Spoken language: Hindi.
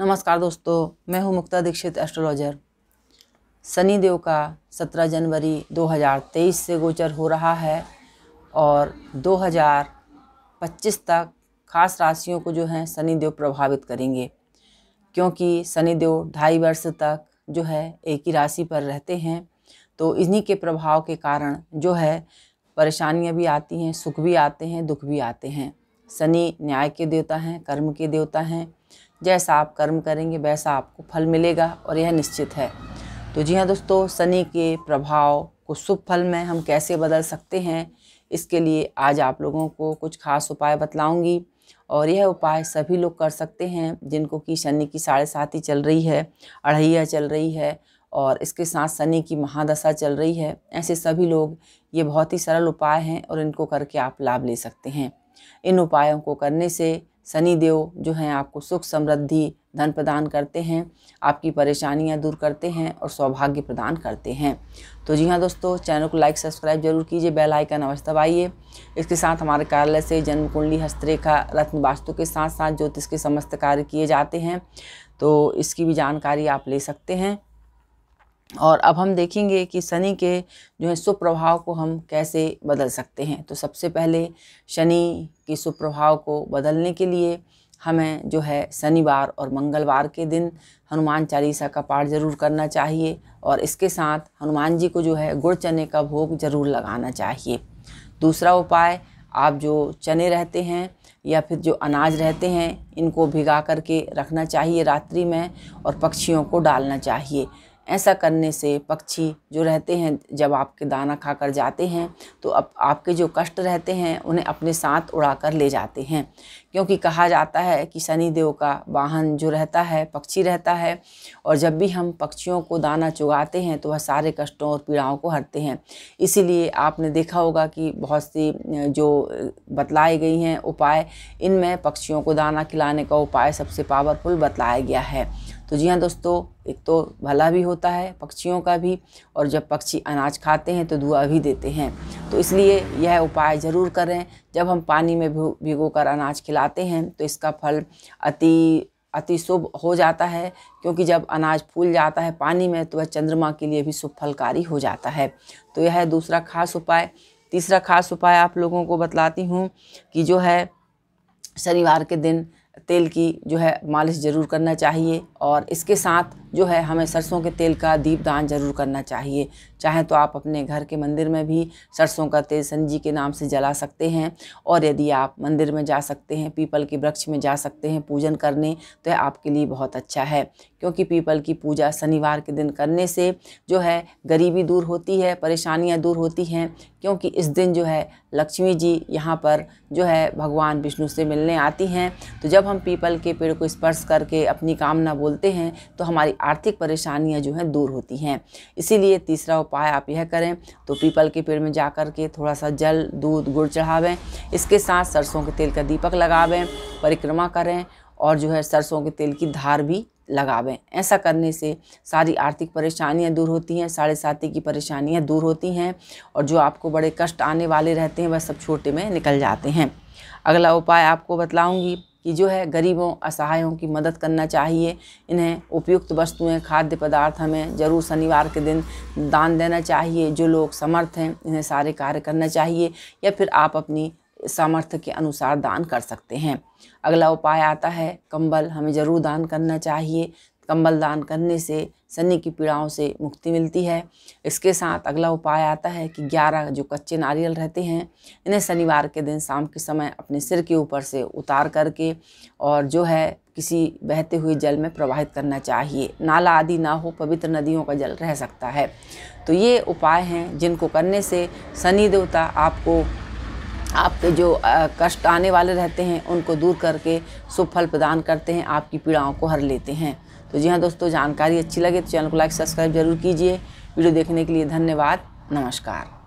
नमस्कार दोस्तों मैं हूं मुक्ता दीक्षित एस्ट्रोलॉजर सनी देव का 17 जनवरी 2023 से गोचर हो रहा है और 2025 तक खास राशियों को जो है सनी देव प्रभावित करेंगे क्योंकि सनी देव ढाई वर्ष तक जो है एक ही राशि पर रहते हैं तो इन्हीं के प्रभाव के कारण जो है परेशानियां भी आती हैं सुख भी आते हैं दुख भी आते हैं शनि न्याय के देवता हैं कर्म के देवता हैं जैसा आप कर्म करेंगे वैसा आपको फल मिलेगा और यह निश्चित है तो जी हाँ दोस्तों शनि के प्रभाव को शुभ फल में हम कैसे बदल सकते हैं इसके लिए आज आप लोगों को कुछ खास उपाय बतलाऊंगी और यह उपाय सभी लोग कर सकते हैं जिनको कि शनि की साढ़े साथी चल रही है अढ़ैया चल रही है और इसके साथ शनि की महादशा चल रही है ऐसे सभी लोग ये बहुत ही सरल उपाय हैं और इनको करके आप लाभ ले सकते हैं इन उपायों को करने से सनी देव जो हैं आपको सुख समृद्धि धन प्रदान करते हैं आपकी परेशानियां दूर करते हैं और सौभाग्य प्रदान करते हैं तो जी हाँ दोस्तों चैनल को लाइक सब्सक्राइब जरूर कीजिए बेल आइकन अवश्य दबाइए इसके साथ हमारे कार्यालय से जन्म कुंडली हस्तरेखा रत्न वास्तु के साथ साथ ज्योतिष के समस्त कार्य किए जाते हैं तो इसकी भी जानकारी आप ले सकते हैं और अब हम देखेंगे कि शनि के जो है सुप्रभाव को हम कैसे बदल सकते हैं तो सबसे पहले शनि के सुप्रभाव को बदलने के लिए हमें जो है शनिवार और मंगलवार के दिन हनुमान चालीसा का पाठ ज़रूर करना चाहिए और इसके साथ हनुमान जी को जो है गुड़ चने का भोग ज़रूर लगाना चाहिए दूसरा उपाय आप जो चने रहते हैं या फिर जो अनाज रहते हैं इनको भिगा करके रखना चाहिए रात्रि में और पक्षियों को डालना चाहिए ऐसा करने से पक्षी जो रहते हैं जब आपके दाना खाकर जाते हैं तो अब आपके जो कष्ट रहते हैं उन्हें अपने साथ उड़ा कर ले जाते हैं क्योंकि कहा जाता है कि शनिदेव का वाहन जो रहता है पक्षी रहता है और जब भी हम पक्षियों को दाना चुगाते हैं तो वह सारे कष्टों और पीड़ाओं को हरते हैं इसीलिए आपने देखा होगा कि बहुत सी जो बतलाई गई हैं उपाय इनमें पक्षियों को दाना खिलाने का उपाय सबसे पावरफुल बतलाया गया है तो जी हाँ दोस्तों एक तो भला भी होता है पक्षियों का भी और जब पक्षी अनाज खाते हैं तो धुआँ भी देते हैं तो इसलिए यह उपाय ज़रूर करें जब हम पानी में भिगो कर अनाज खिलाते हैं तो इसका फल अति अति शुभ हो जाता है क्योंकि जब अनाज फूल जाता है पानी में तो वह चंद्रमा के लिए भी शुभ फलकारी हो जाता है तो यह है दूसरा खास उपाय तीसरा खास उपाय आप लोगों को बतलाती हूँ कि जो है शनिवार के दिन तेल की जो है मालिश ज़रूर करना चाहिए और इसके साथ जो है हमें सरसों के तेल का दीपदान जरूर करना चाहिए चाहे तो आप अपने घर के मंदिर में भी सरसों का तेल संजी के नाम से जला सकते हैं और यदि आप मंदिर में जा सकते हैं पीपल के वृक्ष में जा सकते हैं पूजन करने तो आपके लिए बहुत अच्छा है क्योंकि पीपल की पूजा शनिवार के दिन करने से जो है गरीबी दूर होती है परेशानियाँ दूर होती हैं क्योंकि इस दिन जो है लक्ष्मी जी यहाँ पर जो है भगवान विष्णु से मिलने आती हैं तो जब हम पीपल के पेड़ को स्पर्श करके अपनी कामना बोलते हैं तो हमारी आर्थिक परेशानियाँ जो हैं दूर होती हैं इसीलिए तीसरा उपाय आप यह करें तो पीपल के पेड़ में जाकर के थोड़ा सा जल दूध गुड़ चढ़ावें इसके साथ सरसों के तेल का दीपक लगावें परिक्रमा करें और जो है सरसों के तेल की धार भी लगावें ऐसा करने से सारी आर्थिक परेशानियां दूर होती हैं साढ़े साथी की परेशानियां दूर होती हैं और जो आपको बड़े कष्ट आने वाले रहते हैं वह सब छोटे में निकल जाते हैं अगला उपाय आपको बतलाऊंगी कि जो है गरीबों असहायों की मदद करना चाहिए इन्हें उपयुक्त वस्तुएं खाद्य पदार्थ हमें ज़रूर शनिवार के दिन दान देना चाहिए जो लोग समर्थ हैं इन्हें सारे कार्य करना चाहिए या फिर आप अपनी सामर्थ्य के अनुसार दान कर सकते हैं अगला उपाय आता है कंबल हमें ज़रूर दान करना चाहिए कंबल दान करने से शनि की पीड़ाओं से मुक्ति मिलती है इसके साथ अगला उपाय आता है कि ग्यारह जो कच्चे नारियल रहते हैं इन्हें शनिवार के दिन शाम के समय अपने सिर के ऊपर से उतार करके और जो है किसी बहते हुए जल में प्रवाहित करना चाहिए नाला आदि ना हो पवित्र नदियों का जल रह सकता है तो ये उपाय हैं जिनको करने से शनि देवता आपको आपके जो कष्ट आने वाले रहते हैं उनको दूर करके सुफल प्रदान करते हैं आपकी पीड़ाओं को हर लेते हैं तो जी हाँ दोस्तों जानकारी अच्छी लगे तो चैनल को लाइक सब्सक्राइब जरूर कीजिए वीडियो देखने के लिए धन्यवाद नमस्कार